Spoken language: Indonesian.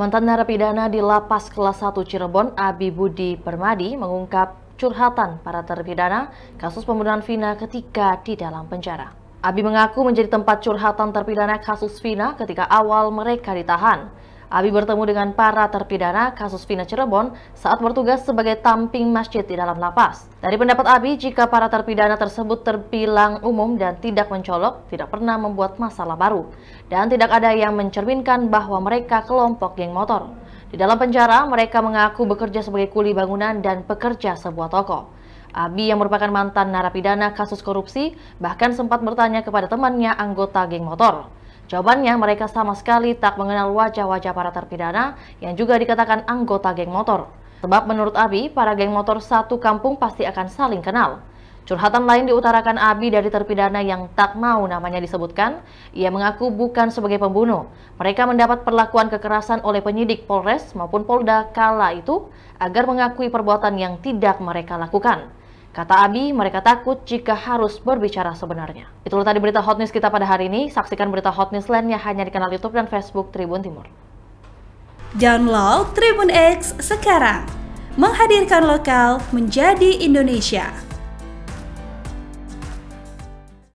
Mantan narapidana di Lapas Kelas 1 Cirebon, Abi Budi Permadi, mengungkap curhatan para terpidana kasus pembunuhan Vina ketika di dalam penjara. Abi mengaku menjadi tempat curhatan terpidana kasus Vina ketika awal mereka ditahan. Abi bertemu dengan para terpidana kasus Vina Cirebon saat bertugas sebagai tamping masjid di dalam lapas. Dari pendapat Abi, jika para terpidana tersebut terbilang umum dan tidak mencolok, tidak pernah membuat masalah baru, dan tidak ada yang mencerminkan bahwa mereka kelompok geng motor. Di dalam penjara, mereka mengaku bekerja sebagai kuli bangunan dan pekerja sebuah toko. Abi yang merupakan mantan narapidana kasus korupsi bahkan sempat bertanya kepada temannya anggota geng motor. Jawabannya, mereka sama sekali tak mengenal wajah-wajah para terpidana yang juga dikatakan anggota geng motor. Sebab menurut Abi, para geng motor satu kampung pasti akan saling kenal. Curhatan lain diutarakan Abi dari terpidana yang tak mau namanya disebutkan. Ia mengaku bukan sebagai pembunuh. Mereka mendapat perlakuan kekerasan oleh penyidik Polres maupun Polda kala itu agar mengakui perbuatan yang tidak mereka lakukan. Kata Abi, mereka takut jika harus berbicara sebenarnya. Itulah tadi berita hot news kita pada hari ini. Saksikan berita hot news lainnya hanya di kanal YouTube dan Facebook Tribun Timur. Download Tribun X sekarang. Menghadirkan lokal menjadi Indonesia.